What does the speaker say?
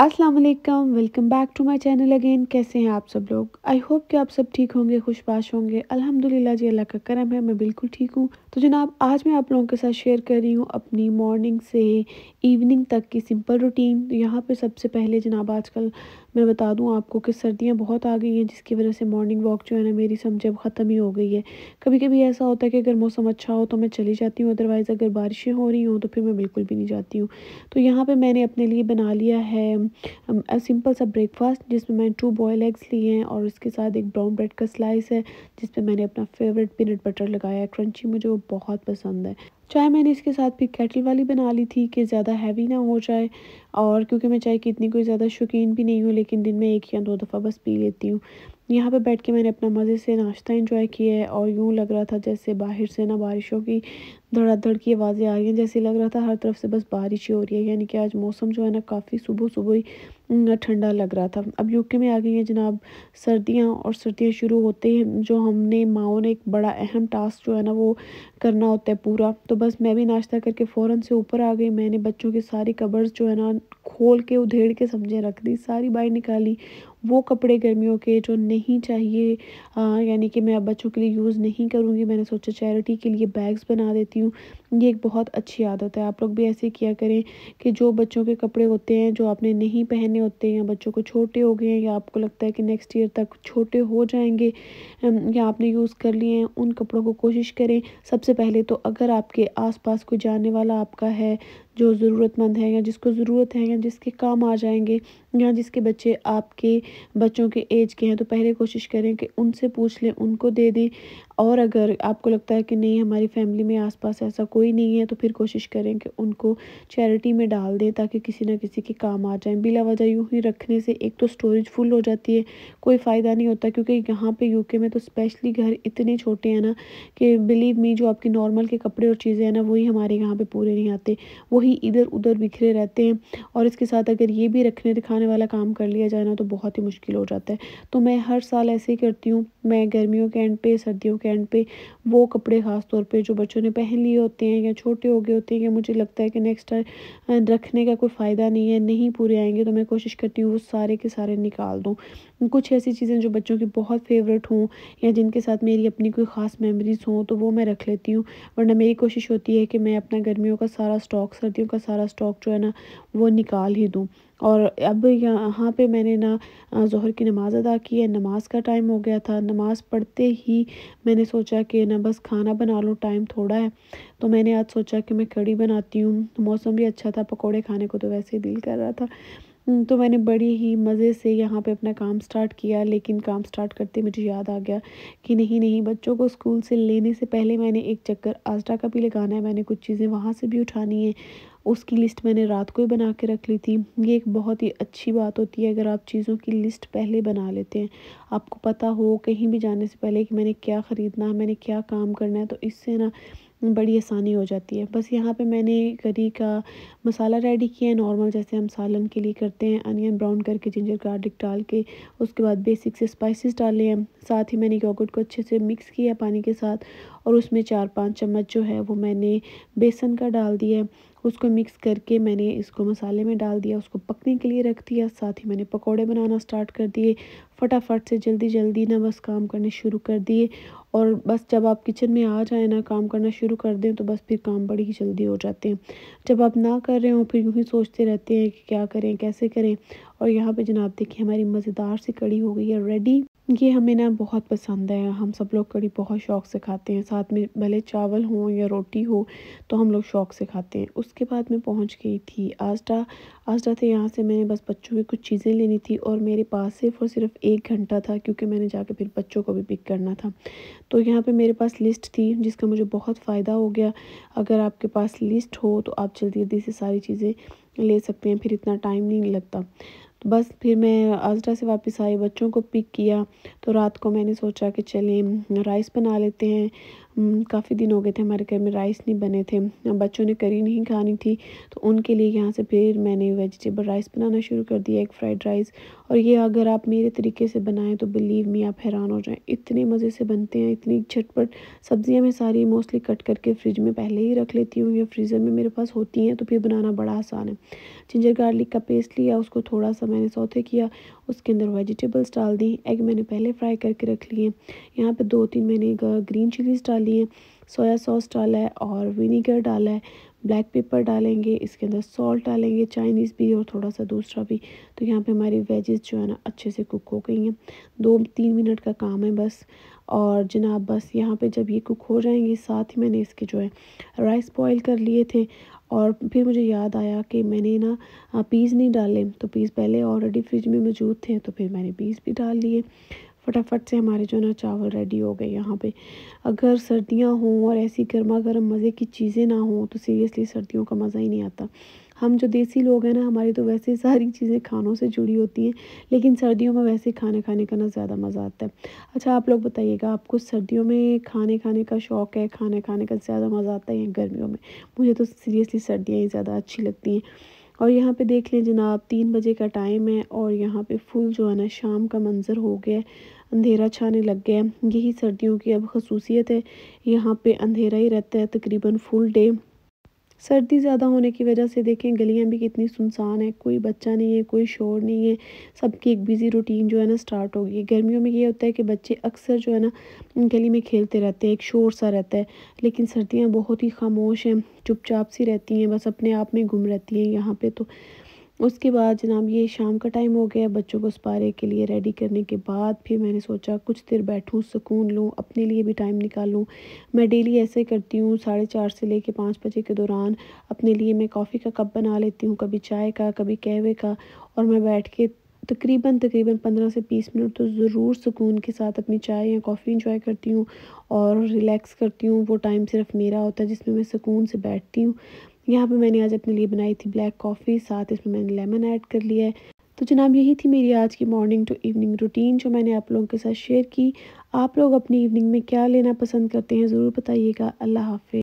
अस्सलाम वालेकुम welcome back to my channel again कैसे हैं आप सब लोग आई होप कि आप सब ठीक होंगे खुशबाश होंगे अल्हम्दुलिल्लाह जी अल्लाह का करम है मैं बिल्कुल ठीक हूँ तो जनाब आज मैं आप लोगों के साथ शेयर कर रही हूँ अपनी मॉर्निंग से इवनिंग तक की सिंपल रूटीन तो यहाँ पर सबसे पहले जनाब आजकल मैं बता दूँ आपको कि सर्दियाँ बहुत आ गई हैं जिसकी वजह से मॉर्निंग वॉक जो है ना मेरी समझ अब ख़त्म ही हो गई है कभी कभी ऐसा होता है कि अगर मौसम अच्छा हो तो मैं चली जाती हूँ अदरवाइज़ अगर बारिशें हो रही हों तो फिर मैं बिल्कुल भी नहीं जाती हूँ तो यहाँ पर मैंने अपने लिए बना लिया है सिंपल सा ब्रेकफास्ट जिसमें मैंने टू बॉयल एग्स लिए हैं और उसके साथ एक ब्राउन ब्रेड का स्लाइस है जिसमें मैंने अपना फेवरेट पीनट बटर लगाया है क्रंची मुझे वो बहुत पसंद है चाय मैंने इसके साथ भी कैटल वाली बना ली थी कि ज़्यादा हैवी ना हो जाए और क्योंकि मैं चाय की इतनी कोई ज़्यादा शौकीन भी नहीं हूँ लेकिन दिन में एक या दो दफ़ा बस पी लेती हूँ यहाँ पे बैठ के मैंने अपना मज़े से नाश्ता इंजॉय किया है और यूँ लग रहा था जैसे बाहर से ना बारिशों की धड़ाधड़ की आवाज़ें आ रही हैं जैसे लग रहा था हर तरफ से बस बारिश ही हो रही है यानी कि आज मौसम जो है ना काफ़ी सुबह सुबह ही ठंडा लग रहा था अब यूके में आ गई हैं जनाब सर्दियाँ और सर्दियाँ शुरू होते ही जो हमने माओ ने एक बड़ा अहम टास्क जो है ना वो करना होता है पूरा तो बस मैं भी नाश्ता करके फ़ौरन से ऊपर आ गई मैंने बच्चों की सारी कबर्स जो है ना खोल के उधेड़ के समझे रख दी सारी बाहर निकाली वो कपड़े गर्मियों के जो नहीं चाहिए यानी कि मैं अब बच्चों के लिए यूज़ नहीं करूँगी मैंने सोचा चैरिटी के लिए बैग्स बना देती हूँ ये एक बहुत अच्छी आदत है आप लोग भी ऐसे किया करें कि जो बच्चों के कपड़े होते हैं जो आपने नहीं पहने होते हैं या बच्चों को छोटे हो गए हैं या आपको लगता है कि नेक्स्ट ईयर तक छोटे हो जाएंगे या आपने यूज़ कर लिए हैं उन कपड़ों को कोशिश करें सबसे पहले तो अगर आपके आस कोई जाने वाला आपका है जो ज़रूरतमंद हैं या जिसको ज़रूरत है या जिसके काम आ जाएंगे या जिसके बच्चे आपके बच्चों के एज के हैं तो पहले कोशिश करें कि उनसे पूछ लें उनको दे दें और अगर आपको लगता है कि नहीं हमारी फैमिली में आसपास ऐसा कोई नहीं है तो फिर कोशिश करें कि उनको चैरिटी में डाल दें ताकि किसी ना किसी के काम आ जाए बिला वजह यूँ ही रखने से एक तो स्टोरेज फुल हो जाती है कोई फ़ायदा नहीं होता क्योंकि यहाँ पर यूके में तो स्पेशली घर इतने छोटे हैं ना कि बिलीव मी जो आपकी नॉर्मल के कपड़े और चीज़ें हैं ना वही हमारे यहाँ पर पूरे नहीं आते वही ही इधर उधर बिखरे रहते हैं और इसके साथ अगर ये भी रखने दिखाने वाला काम कर लिया जाए ना तो बहुत ही मुश्किल हो जाता है तो मैं हर साल ऐसे ही करती हूँ मैं गर्मियों के एंड पे सर्दियों के एंड पे वो कपड़े ख़ास तौर पे जो बच्चों ने पहन लिए होते हैं या छोटे हो गए होते हैं या मुझे लगता है कि नेक्स्ट टाइम रखने का कोई फ़ायदा नहीं है नहीं पूरे आएंगे तो मैं कोशिश करती हूँ वो सारे के सारे निकाल दूँ कुछ ऐसी चीज़ें जो बच्चों की बहुत फेवरेट हों या जिनके साथ मेरी अपनी कोई ख़ास मेमरीज़ हों तो वो मैं रख लेती हूँ वरना मेरी कोशिश होती है कि मैं अपना गर्मियों का सारा स्टॉक सर सर्दियों का सारा स्टॉक जो है ना वो निकाल ही दूँ और अब यहाँ पे मैंने ना जहर की नमाज़ अदा की है नमाज का टाइम हो गया था नमाज़ पढ़ते ही मैंने सोचा कि ना बस खाना बना लूँ टाइम थोड़ा है तो मैंने आज सोचा कि मैं कड़ी बनाती हूँ मौसम भी अच्छा था पकोड़े खाने को तो वैसे ही दिल कर रहा था हम्म, तो मैंने बड़ी ही मज़े से यहाँ पे अपना काम स्टार्ट किया लेकिन काम स्टार्ट करते मुझे याद आ गया कि नहीं नहीं बच्चों को स्कूल से लेने से पहले मैंने एक चक्कर आस्टा का भी लगाना है मैंने कुछ चीज़ें वहाँ से भी उठानी है उसकी लिस्ट मैंने रात को ही बना के रख ली थी ये एक बहुत ही अच्छी बात होती है अगर आप चीज़ों की लिस्ट पहले बना लेते हैं आपको पता हो कहीं भी जाने से पहले कि मैंने क्या ख़रीदना है मैंने क्या काम करना है तो इससे ना बड़ी आसानी हो जाती है बस यहाँ पे मैंने करी का मसाला रेडी किया है नॉर्मल जैसे हम सालन के लिए करते हैं अनियन ब्राउन करके जिंजर गार्लिक डाल के उसके बाद बेसिक से स्पाइसेस डाले हैं साथ ही मैंने योगर्ट को अच्छे से मिक्स किया पानी के साथ और उसमें चार पाँच चम्मच जो है वो मैंने बेसन का डाल दिया है उसको मिक्स करके मैंने इसको मसाले में डाल दिया उसको पकने के लिए रख दिया साथ ही मैंने पकोड़े बनाना स्टार्ट कर दिए फटाफट से जल्दी जल्दी ना बस काम करने शुरू कर दिए और बस जब आप किचन में आ जाए ना काम करना शुरू कर दें तो बस फिर काम बड़ी ही जल्दी हो जाते हैं जब आप ना कर रहे हो फिर यूँ ही सोचते रहते हैं कि क्या करें कैसे करें और यहाँ पर जनाब देखिए हमारी मज़ेदार सी कड़ी हो गई है रेडी ये हमें ना बहुत पसंद है हम सब लोग कड़ी बहुत शौक़ से खाते हैं साथ में भले चावल हो या रोटी हो तो हम लोग शौक़ से खाते हैं उसके बाद मैं पहुंच गई थी आजा आजा थे यहाँ से मैंने बस बच्चों की कुछ चीज़ें लेनी थी और मेरे पास सिर्फ और सिर्फ एक घंटा था क्योंकि मैंने जाके फिर बच्चों को भी पिक करना था तो यहाँ पर मेरे पास लिस्ट थी जिसका मुझे बहुत फ़ायदा हो गया अगर आपके पास लिस्ट हो तो आप जल्दी जल्दी से सारी चीज़ें ले सकते हैं फिर इतना टाइम नहीं लगता तो बस फिर मैं आजरा से वापस आई बच्चों को पिक किया तो रात को मैंने सोचा कि चलें राइस बना लेते हैं काफ़ी दिन हो गए थे हमारे घर में राइस नहीं बने थे बच्चों ने करी नहीं खानी थी तो उनके लिए यहाँ से फिर मैंने वेजिटेबल राइस बनाना शुरू कर दिया एक फ्राइड राइस और ये अगर आप मेरे तरीके से बनाएं तो बिलीव मी आप हैरान हो जाएं इतने मज़े से बनते हैं इतनी झटपट सब्ज़ियाँ मैं सारी मोस्टली कट करके फ्रिज में पहले ही रख लेती हूँ या फ्रीज़र में मेरे पास होती हैं तो फिर बनाना बड़ा आसान है जिंजर गार्लिक का पेस्ट लिया उसको थोड़ा सा मैंने सौते किया उसके अंदर वेजिटेबल्स डाल दी एग मैंने पहले फ्राई करके रख लिए यहाँ पे दो तीन मैंने ग्रीन चिलीज़ डाली हैं सोया सॉस डाला है और विनीगर डाला है ब्लैक पेपर डालेंगे इसके अंदर सॉल्ट डालेंगे चाइनीज़ भी और थोड़ा सा दूसरा भी तो यहाँ पे हमारी वेजेस जो है ना अच्छे से कुक हो गई हैं दो तीन मिनट का काम है बस और जनाब बस यहाँ पे जब ये कुक हो जाएंगे साथ ही मैंने इसके जो है राइस बॉईल कर लिए थे और फिर मुझे याद आया कि मैंने ना पीस नहीं डाले तो पीस पहले ऑलरेडी फ्रिज में मौजूद थे तो फिर मैंने पीस भी डाल लिए फटाफट से हमारे जो ना चावल रेडी हो गए यहाँ पे अगर सर्दियाँ हों और ऐसी गर्मा गर्म मज़े की चीज़ें ना हों तो सीरियसली सर्दियों का मज़ा ही नहीं आता हम जो देसी लोग हैं ना हमारी तो वैसे सारी चीज़ें खानों से जुड़ी होती हैं लेकिन सर्दियों में वैसे खाने खाने का ना ज़्यादा मज़ा आता है अच्छा आप लोग बताइएगा आपको सर्दियों में खाने खाने का शौक़ है खाना खाने का ज़्यादा मज़ा आता है या गर्मियों में मुझे तो सीरियसली सर्दियाँ ही ज़्यादा अच्छी लगती हैं और यहाँ पे देख लें जनाब तीन बजे का टाइम है और यहाँ पे फुल जो है ना शाम का मंज़र हो गया है अंधेरा छाने लग गया है यही सर्दियों की अब खसूसियत है यहाँ पे अंधेरा ही रहता है तकरीबन फुल डे सर्दी ज़्यादा होने की वजह से देखें गलियाँ भी कितनी सुनसान है कोई बच्चा नहीं है कोई शोर नहीं है सबकी एक बिज़ी रूटीन जो है ना स्टार्ट होगी गर्मियों में ये होता है कि बच्चे अक्सर जो है ना गली में खेलते रहते हैं एक शोर सा रहता है लेकिन सर्दियाँ बहुत ही खामोश हैं चुपचाप सी रहती हैं बस अपने आप में गुम रहती हैं यहाँ पर तो उसके बाद जनाब ये शाम का टाइम हो गया बच्चों को उस पारे के लिए रेडी करने के बाद फिर मैंने सोचा कुछ देर बैठूँ सुकून लूँ अपने लिए भी टाइम निकालूँ मैं डेली ऐसे करती हूँ साढ़े चार से लेके पाँच बजे के दौरान अपने लिए मैं कॉफ़ी का कप बना लेती हूँ कभी चाय का कभी कहवे का और मैं बैठ के तकरीबन तकरीबन पंद्रह से बीस मिनट तो ज़रूर सुकून के साथ अपनी चाय या कॉफ़ी इंजॉय करती हूँ और रिलैक्स करती हूँ वो टाइम सिर्फ मेरा होता है जिसमें मैं सुकून से बैठती हूँ यहाँ पे मैंने आज अपने लिए बनाई थी ब्लैक कॉफ़ी साथ इसमें मैंने लेमन ऐड कर लिया है तो जनाब यही थी मेरी आज की मॉर्निंग टू इवनिंग रूटीन जो मैंने आप लोगों के साथ शेयर की आप लोग अपनी इवनिंग में क्या लेना पसंद करते हैं ज़रूर बताइएगा अल्लाह हाफि